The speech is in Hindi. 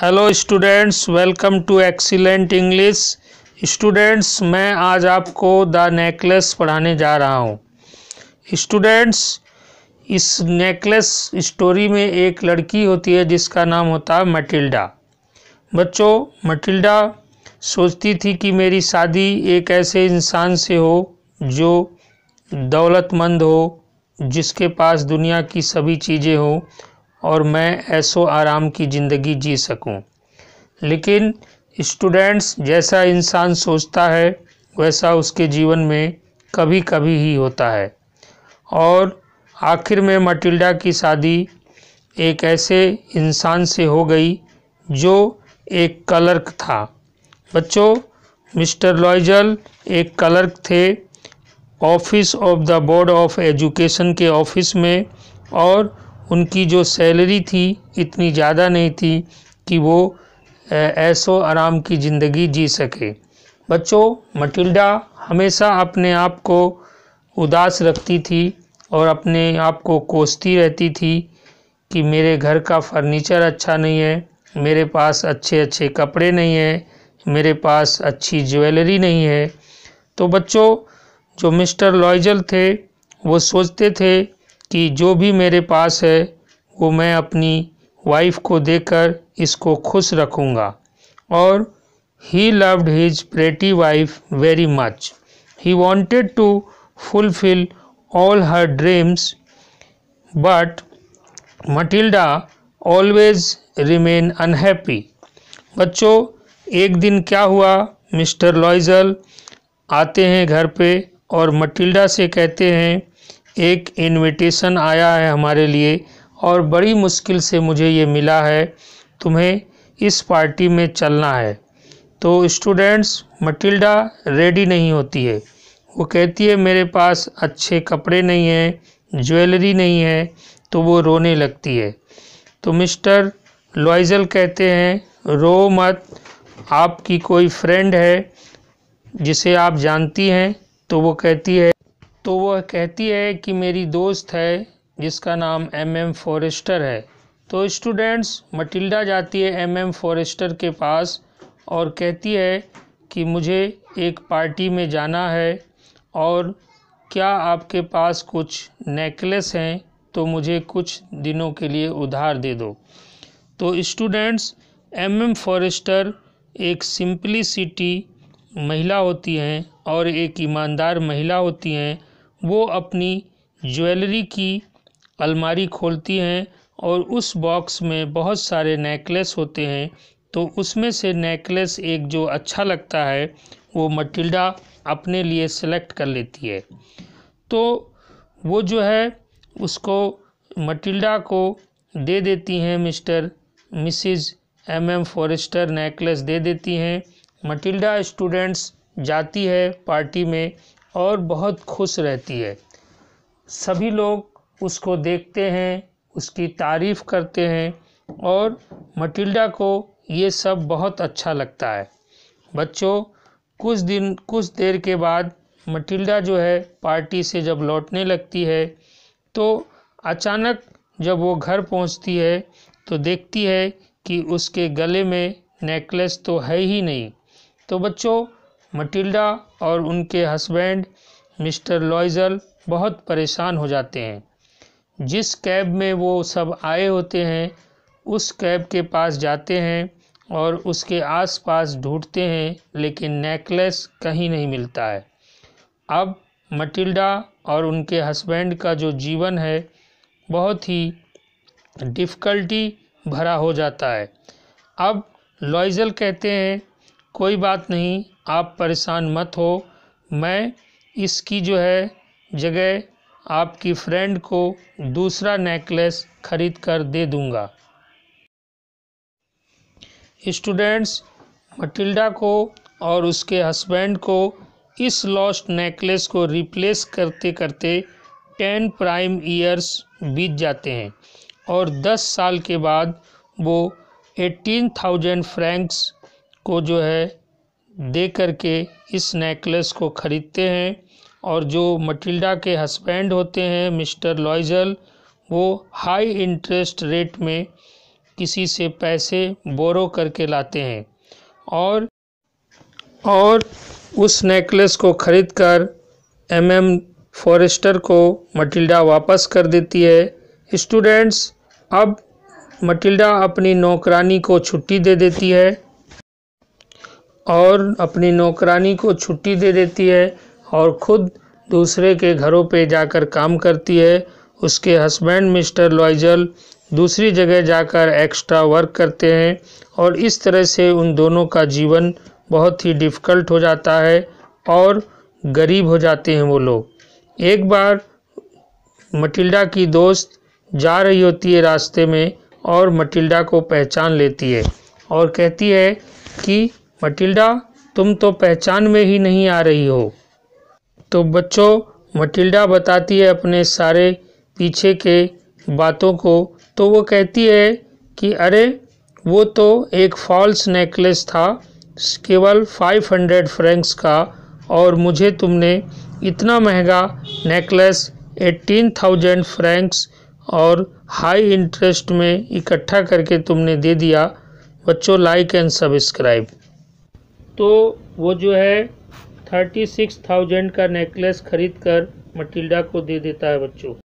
Hello students welcome to excellent English students मैं आज आपको द नेकलेस पढ़ाने जा रहा हूँ स्टूडेंट्स इस नेकलेस स्टोरी में एक लड़की होती है जिसका नाम होता है मटिल्डा बच्चों मटिल्डा सोचती थी कि मेरी शादी एक ऐसे इंसान से हो जो दौलतमंद हो जिसके पास दुनिया की सभी चीज़ें हों और मैं ऐसो आराम की ज़िंदगी जी सकूं। लेकिन स्टूडेंट्स जैसा इंसान सोचता है वैसा उसके जीवन में कभी कभी ही होता है और आखिर में मटिल्डा की शादी एक ऐसे इंसान से हो गई जो एक क्लर्क था बच्चों मिस्टर लॉयजल एक क्लर्क थे office of the board of education के ऑफिस में और उनकी जो सैलरी थी इतनी ज़्यादा नहीं थी कि वो ऐसो आराम की ज़िंदगी जी सके बच्चों मटिल्डा हमेशा अपने आप को उदास रखती थी और अपने आप को कोसती रहती थी कि मेरे घर का फर्नीचर अच्छा नहीं है मेरे पास अच्छे अच्छे कपड़े नहीं हैं मेरे पास अच्छी ज्वेलरी नहीं है तो बच्चों जो मिस्टर लॉयजल थे वो सोचते थे कि जो भी मेरे पास है वो मैं अपनी वाइफ़ को देकर इसको खुश रखूँगा और he loved his pretty wife very much he wanted to fulfil all her dreams but Matilda always remain unhappy बच्चों एक दिन क्या हुआ मिस्टर लॉइजल आते हैं घर पे और मटिल्डा से कहते हैं एक इनविटेशन आया है हमारे लिए और बड़ी मुश्किल से मुझे ये मिला है तुम्हें इस पार्टी में चलना है तो स्टूडेंट्स मटिल्डा रेडी नहीं होती है वो कहती है मेरे पास अच्छे कपड़े नहीं हैं ज्वेलरी नहीं है तो वो रोने लगती है तो मिस्टर लॉइजल कहते हैं रो मत आपकी कोई फ्रेंड है जिसे आप जानती हैं तो वो कहती है तो वह कहती है कि मेरी दोस्त है जिसका नाम एम एम फॉरेस्टर है तो स्टूडेंट्स मटिल्डा जाती है एम एम फॉरेस्टर के पास और कहती है कि मुझे एक पार्टी में जाना है और क्या आपके पास कुछ नेकलेस हैं तो मुझे कुछ दिनों के लिए उधार दे दो तो स्टूडेंट्स एम एम फॉरेस्टर एक सिंपलिसिटी महिला होती हैं और एक ईमानदार महिला होती हैं वो अपनी ज्वेलरी की अलमारी खोलती हैं और उस बॉक्स में बहुत सारे नेकलेस होते हैं तो उसमें से नेकलेस एक जो अच्छा लगता है वो मटिल्डा अपने लिए सेलेक्ट कर लेती है तो वो जो है उसको मटिल्डा को दे देती हैं Mr Mrs M M Forestier necklace दे देती हैं मटिल्डा स्टूडेंट्स जाती है पार्टी में और बहुत खुश रहती है सभी लोग उसको देखते हैं उसकी तारीफ़ करते हैं और मटिल्डा को ये सब बहुत अच्छा लगता है बच्चों कुछ दिन कुछ देर के बाद मटिल्डा जो है पार्टी से जब लौटने लगती है तो अचानक जब वो घर पहुंचती है तो देखती है कि उसके गले में नेकलेस तो है ही नहीं तो बच्चों मटिल्डा और उनके हस्बैंड मिस्टर लॉयज़ल बहुत परेशान हो जाते हैं जिस कैब में वो सब आए होते हैं उस कैब के पास जाते हैं और उसके आसपास ढूंढते हैं लेकिन नेकलेस कहीं नहीं मिलता है अब मटिल्डा और उनके हस्बैंड का जो जीवन है बहुत ही डिफ़िकल्टी भरा हो जाता है अब लॉयज़ल कहते हैं कोई बात नहीं आप परेशान मत हो मैं इसकी जो है जगह आपकी फ्रेंड को दूसरा नेकलेस ख़रीद कर दे दूंगा स्टूडेंट्स मटिल्डा को और उसके हस्बैंड को इस लॉस्ट नेकलेस को रिप्लेस करते करते टेन प्राइम ईयर्स बीत जाते हैं और दस साल के बाद वो एटीन थाउजेंड फ्रैंक्स को जो है दे करके इस नेकलेस को ख़रीदते हैं और जो मटिल्डा के हस्बैंड होते हैं मिस्टर लॉयजल वो हाई इंटरेस्ट रेट में किसी से पैसे बोरो करके लाते हैं और और उस नेकलेस को ख़रीद कर एम एम फॉरेस्टर को मटिल्डा वापस कर देती है स्टूडेंट्स अब मटिल्डा अपनी नौकरानी को छुट्टी दे देती है और अपनी नौकरानी को छुट्टी दे देती है और ख़ुद दूसरे के घरों पे जाकर काम करती है उसके हस्बैंड मिस्टर लॉइजल दूसरी जगह जाकर एक्स्ट्रा वर्क करते हैं और इस तरह से उन दोनों का जीवन बहुत ही डिफ़िकल्ट हो जाता है और गरीब हो जाते हैं वो लोग एक बार मटिल्डा की दोस्त जा रही होती है रास्ते में और मटिल्डा को पहचान लेती है और कहती है कि मटिल्डा तुम तो पहचान में ही नहीं आ रही हो तो बच्चों मटिल्डा बताती है अपने सारे पीछे के बातों को तो वो कहती है कि अरे वो तो एक फॉल्स नेकलेस था केवल 500 फ्रैंक्स का और मुझे तुमने इतना महंगा नेकलेस 18,000 फ्रैंक्स और हाई इंटरेस्ट में इकट्ठा करके तुमने दे दिया बच्चों लाइक एंड सब्सक्राइब तो वो जो है थर्टी सिक्स थाउजेंड का नेकलेस खरीद कर मटिल्डा को दे देता है बच्चों